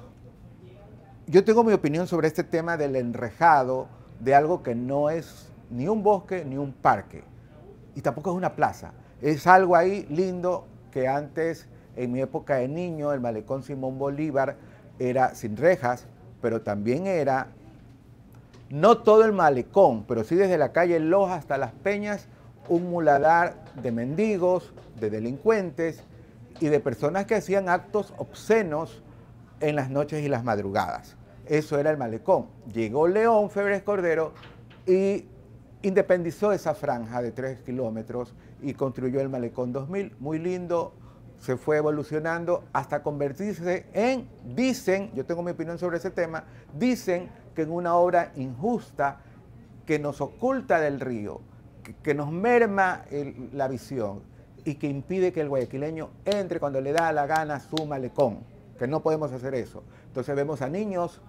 Yo tengo mi opinión sobre este tema del enrejado de algo que no es ni un bosque ni un parque, y tampoco es una plaza. Es algo ahí lindo que antes, en mi época de niño, el malecón Simón Bolívar era sin rejas, pero también era no todo el malecón, pero sí desde la calle Loja hasta Las Peñas un muladar de mendigos, de delincuentes y de personas que hacían actos obscenos en las noches y las madrugadas. Eso era el malecón. Llegó León Febres Cordero y independizó esa franja de tres kilómetros y construyó el malecón 2000, muy lindo, se fue evolucionando hasta convertirse en, dicen, yo tengo mi opinión sobre ese tema, dicen que en una obra injusta que nos oculta del río, que nos merma la visión y que impide que el guayaquileño entre cuando le da la gana su malecón, que no podemos hacer eso. Entonces vemos a niños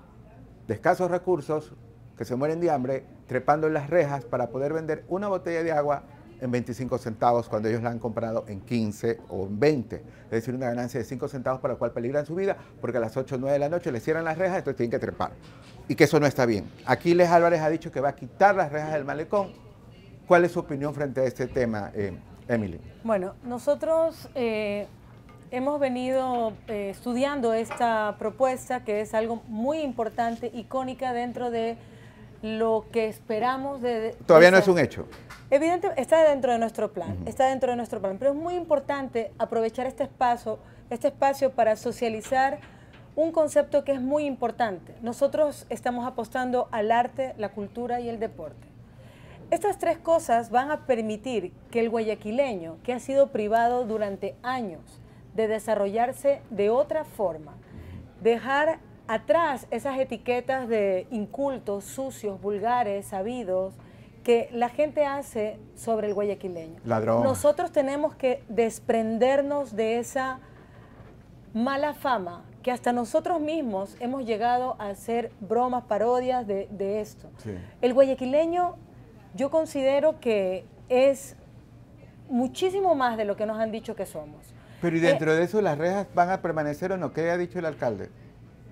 de escasos recursos que se mueren de hambre trepando en las rejas para poder vender una botella de agua en 25 centavos cuando ellos la han comprado en 15 o en 20. Es decir, una ganancia de 5 centavos para la cual peligran su vida porque a las 8 o 9 de la noche le cierran las rejas, entonces tienen que trepar. Y que eso no está bien. Aquiles Álvarez ha dicho que va a quitar las rejas del malecón ¿Cuál es su opinión frente a este tema, eh, Emily? Bueno, nosotros eh, hemos venido eh, estudiando esta propuesta que es algo muy importante, icónica dentro de lo que esperamos de... Todavía no es un hecho. Evidentemente, está dentro de nuestro plan, está dentro de nuestro plan, pero es muy importante aprovechar este espacio, este espacio para socializar un concepto que es muy importante. Nosotros estamos apostando al arte, la cultura y el deporte. Estas tres cosas van a permitir que el guayaquileño, que ha sido privado durante años de desarrollarse de otra forma, dejar atrás esas etiquetas de incultos, sucios, vulgares, sabidos, que la gente hace sobre el guayaquileño. Ladrón. Nosotros tenemos que desprendernos de esa mala fama que hasta nosotros mismos hemos llegado a hacer bromas, parodias de, esto. El guayaquileño yo considero que es muchísimo más de lo que nos han dicho que somos. Pero ¿y eh, dentro de eso las rejas van a permanecer o no? ¿Qué ha dicho el alcalde?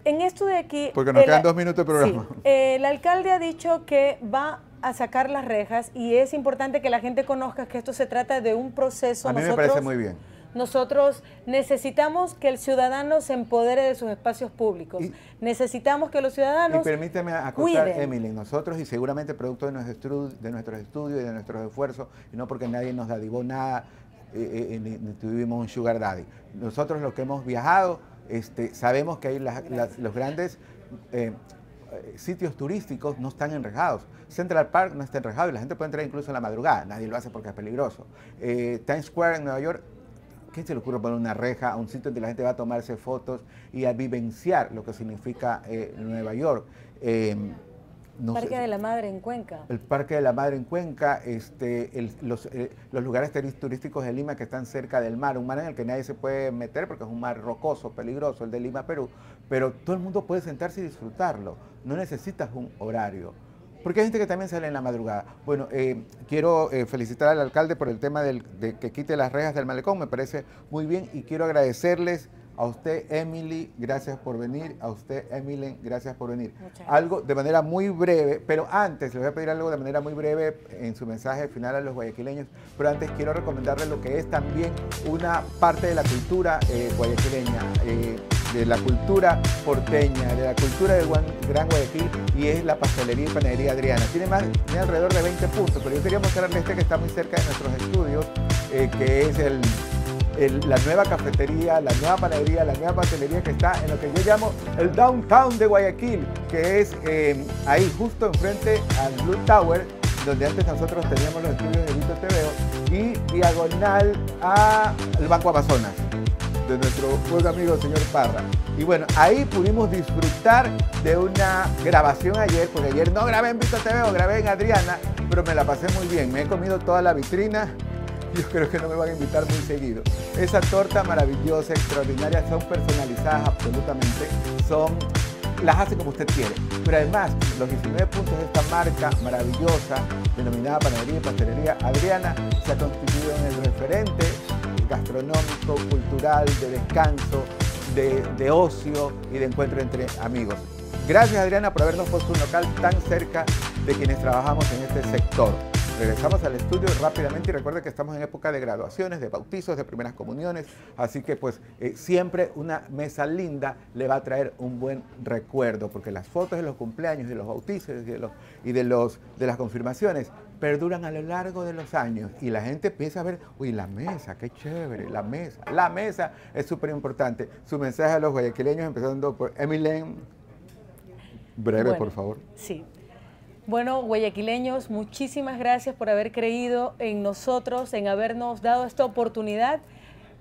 En esto de aquí... Porque nos quedan dos minutos de programa. el alcalde ha dicho que va a sacar las rejas y es importante que la gente conozca que esto se trata de un proceso. A mí me parece muy bien nosotros necesitamos que el ciudadano se empodere de sus espacios públicos. necesitamos que los ciudadanos. Y permíteme acotar, Emily, nosotros y seguramente producto de, de nuestros estudios y de nuestros esfuerzos, y no porque nadie nos dadivó nada, eh, eh, eh, ni, tuvimos un sugar daddy. Nosotros los que hemos viajado, este, sabemos que hay los grandes. sitios turísticos no están enrejados. Central Park no está enrejado y la gente puede entrar incluso en la madrugada. Nadie lo hace porque es peligroso. Times Square en Nueva York ¿Qué se le ocurre poner una reja a un sitio donde la gente va a tomarse fotos y a vivenciar lo que significa eh, Nueva York? El eh, Parque de la Madre en Cuenca. El Parque de la Madre en Cuenca, este, los, eh, los, lugares turísticos de Lima que están cerca del mar, un mar en el que nadie se puede meter porque es un mar rocoso, peligroso, el de Lima, Perú, pero todo el mundo puede sentarse y disfrutarlo, no necesitas un horario. Porque hay gente que también sale en la madrugada. Bueno, eh, quiero eh, felicitar al alcalde por el tema de que quite las rejas del malecón, me parece muy bien y quiero agradecerles a usted, Emily, gracias por venir. A usted, Emily, gracias por venir. Algo de manera muy breve, pero antes, le voy a pedir algo de manera muy breve en su mensaje final a los guayaquileños, pero antes quiero recomendarles lo que es también una parte de la cultura eh, guayaquileña de la cultura porteña, de la cultura del Gran Guayaquil y es la pastelería y panadería Adriana. Tiene más, tiene alrededor de 20 puntos, pero yo quería mostrarles este que está muy cerca de nuestros estudios, eh, que es la nueva cafetería, la nueva panadería, la nueva pastelería que está en lo que yo llamo el downtown de Guayaquil, que es eh, ahí justo enfrente al Blue Tower, donde antes nosotros teníamos los estudios de Vito TVO y diagonal al Banco Amazonas de nuestro buen amigo señor Parra. Y bueno, ahí pudimos disfrutar de una grabación ayer, porque ayer no grabé en Vito TV grabé en Adriana, pero me la pasé muy bien. Me he comido toda la vitrina. Yo creo que no me van a invitar muy seguido. Esa torta maravillosa, extraordinaria, son personalizadas absolutamente. Son las hace como usted quiere. Pero además, los 19 puntos de esta marca maravillosa, denominada Panadería y Pastelería Adriana, se ha constituido en el referente gastronómico, cultural, de descanso, de, ocio y de encuentro entre amigos. Gracias Adriana por habernos puesto un local tan cerca de quienes trabajamos en este sector. Regresamos al estudio rápidamente y recuerda que estamos en época de graduaciones, de bautizos, de primeras comuniones, así que pues eh, siempre una mesa linda le va a traer un buen recuerdo, porque las fotos de los cumpleaños, de los bautizos y de, los, y de, los, de las confirmaciones perduran a lo largo de los años y la gente empieza a ver, uy, la mesa, qué chévere, la mesa. La mesa es súper importante. Su mensaje a los guayaquileños, empezando por Emilén, breve, por favor. Sí. Bueno, guayaquileños, muchísimas gracias por haber creído en nosotros, en habernos dado esta oportunidad,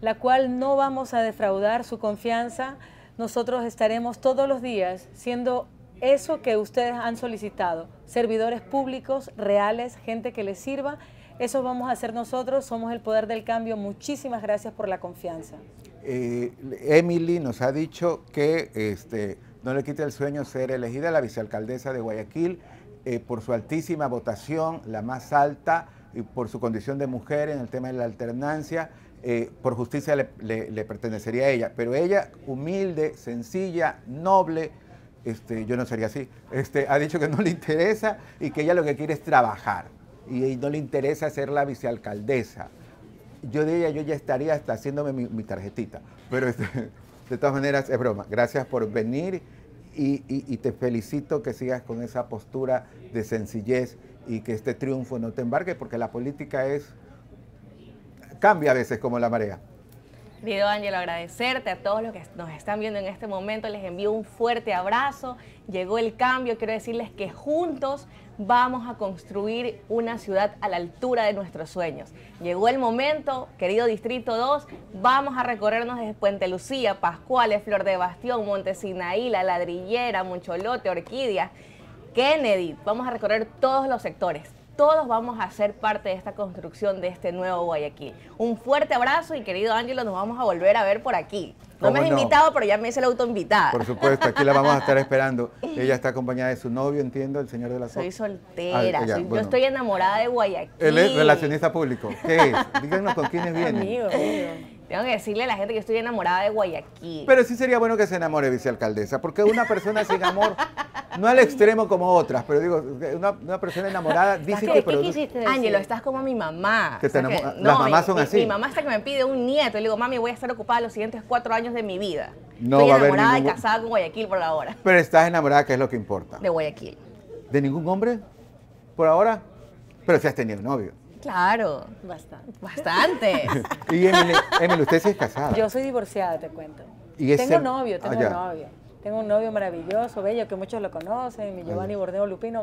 la cual no vamos a defraudar su confianza. Nosotros estaremos todos los días siendo eso que ustedes han solicitado, servidores públicos, reales, gente que les sirva. Eso vamos a hacer nosotros, somos el poder del cambio. Muchísimas gracias por la confianza. Eh, Emily nos ha dicho que este, no le quite el sueño ser elegida la vicealcaldesa de Guayaquil eh, por su altísima votación, la más alta, y por su condición de mujer en el tema de la alternancia. Eh, por justicia le pertenecería a ella, pero ella, humilde, sencilla, noble, este, yo no sería así, este, ha dicho que no le interesa y que ella lo que quiere es trabajar y no le interesa ser la vicealcaldesa. Yo de yo ya estaría hasta haciéndome mi, tarjetita, pero este, de todas maneras es broma. Gracias por venir y, y te felicito que sigas con esa postura de sencillez y que este triunfo no te embarque porque la política es cambia a veces como la marea. Querido Ángel, agradecerte a todos los que nos están viendo en este momento. Les envío un fuerte abrazo. Llegó el cambio. Quiero decirles que juntos vamos a construir una ciudad a la altura de nuestros sueños. Llegó el momento, querido Distrito 2, vamos a recorrernos desde Puente Lucía, Pascuales, Flor de Bastión, Montesinaíla, La Ladrillera, Mucholote, Orquídea, Kennedy. Vamos a recorrer todos los sectores todos vamos a ser parte de esta construcción de este nuevo Guayaquil. Un fuerte abrazo y querido Ángelo, nos vamos a volver a ver por aquí. No me has invitado, pero ya me hice la autoinvitada. Por supuesto, aquí la vamos a estar esperando. Ella está acompañada de su novio, entiendo, el señor de la Soy soltera, ah, yo estoy enamorada de Guayaquil. Él es relacionista público. ¿Qué es? Díganos con quiénes vienen. Tengo que decirle a la gente que estoy enamorada de Guayaquil. Pero sí sería bueno que se enamore vicealcaldesa, porque una persona sin amor, no al extremo como otras, pero digo, una, persona enamorada dice que... Pero, ¿Qué quisiste Ángelo, estás como mi mamá. Que no, Las mamás son así. Mi, mamá hasta que me pide un nieto le digo, mami, voy a estar ocupada los siguientes cuatro años de mi vida. No estoy enamorada y casada con Guayaquil por ahora. Pero estás enamorada, que es lo que importa. De Guayaquil. ¿De ningún hombre? ¿Por ahora? Pero si has tenido novio. Claro. Bastante. Bastante. y Emily, usted sí es casada. Yo soy divorciada, te cuento. tengo novio, tengo ah, novio. Tengo un novio maravilloso, bello, que muchos lo conocen, mi ah, Giovanni Bordeo Lupino,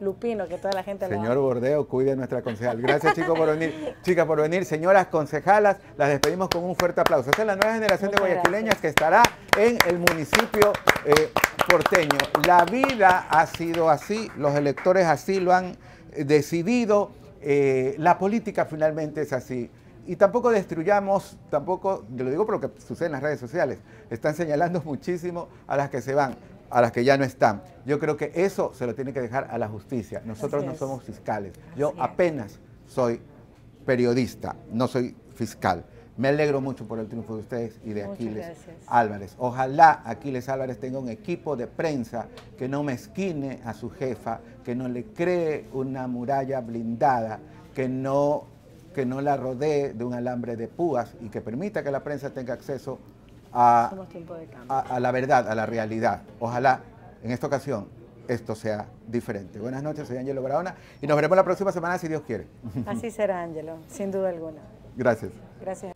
Lupino, que toda la gente Señor Bordeo, cuide a nuestra concejal. Gracias, chicos, por venir. Chicas, por venir. Señoras concejalas, las despedimos con un fuerte aplauso. Esta es la nueva generación de guayaquileñas que estará en el municipio eh, porteño. La vida ha sido así, los electores así lo han decidido eh, la política finalmente es así. Y tampoco destruyamos, tampoco, yo lo digo porque sucede en las redes sociales, están señalando muchísimo a las que se van, a las que ya no están. Yo creo que eso se lo tiene que dejar a la justicia. Nosotros no somos fiscales. Yo apenas soy periodista, no soy fiscal. Me alegro mucho por el triunfo de ustedes y de Aquiles Álvarez. Ojalá Aquiles Álvarez tenga un equipo de prensa que no mezquine a su jefa, que no le cree una muralla blindada, que no, que no la rodee de un alambre de púas y que permita que la prensa tenga acceso a, a, la verdad, a la realidad. Ojalá en esta ocasión esto sea diferente. Buenas noches, soy Ángelo Barahona y nos veremos la próxima semana si Dios quiere. Así será, Ángelo, sin duda alguna. Gracias. Gracias.